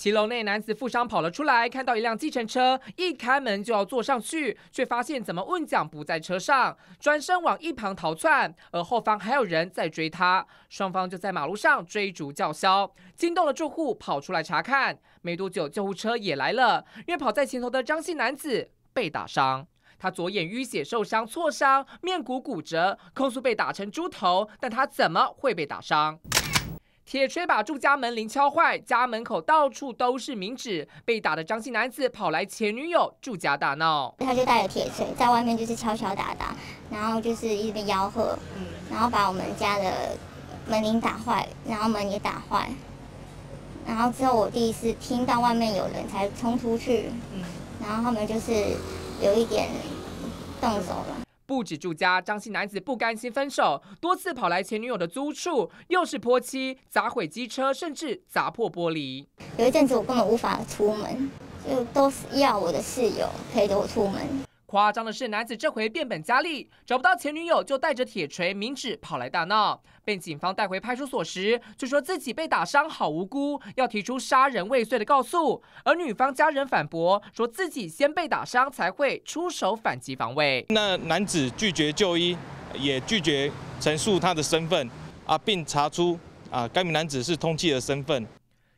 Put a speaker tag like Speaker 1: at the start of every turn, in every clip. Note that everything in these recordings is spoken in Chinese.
Speaker 1: 骑楼内男子负伤跑了出来，看到一辆计程车，一开门就要坐上去，却发现怎么问讲不在车上，转身往一旁逃窜，而后方还有人在追他，双方就在马路上追逐叫嚣，惊动了住户跑出来查看，没多久救护车也来了，因为跑在前头的张姓男子被打伤，他左眼淤血受伤、挫伤、面骨骨折，控诉被打成猪头，但他怎么会被打伤？铁锤把住家门铃敲坏，家门口到处都是冥纸。被打的张姓男子跑来前女友住家大闹。他就
Speaker 2: 带着铁锤在外面就是敲敲打打，然后就是一直吆喝，然后把我们家的门铃打坏，然后门也打坏。然后之后我第一次听到外面有人才冲出去，然后他们就是有一点动手了。
Speaker 1: 不止住家，张姓男子不甘心分手，多次跑来前女友的租处，又是泼漆、砸毁机车，甚至砸破玻璃。
Speaker 2: 有一阵子我根本无法出门，就都要我的室友陪着我出门。
Speaker 1: 夸张的是，男子这回变本加厉，找不到前女友就带着铁锤、明纸跑来大闹。被警方带回派出所时，就说自己被打伤，好无辜，要提出杀人未遂的告诉。而女方家人反驳，说自己先被打伤才会出手
Speaker 3: 反击防卫。那男子拒绝就医，也拒绝陈述他的身份啊，并查出啊，该名男子是通缉的身份。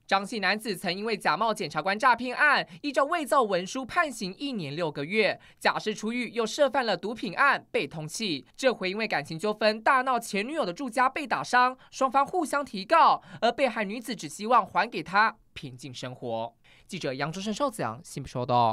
Speaker 1: 张姓男子曾因为假冒检察官诈骗案，依照伪造文书判刑一年六个月，假释出狱，又涉犯了毒品案被通缉。这回因为感情纠纷，大闹前女友的住家被打伤，双方互相提告，而被害女子只希望还给他平静生活。记者杨忠生邵子昂新闻报道。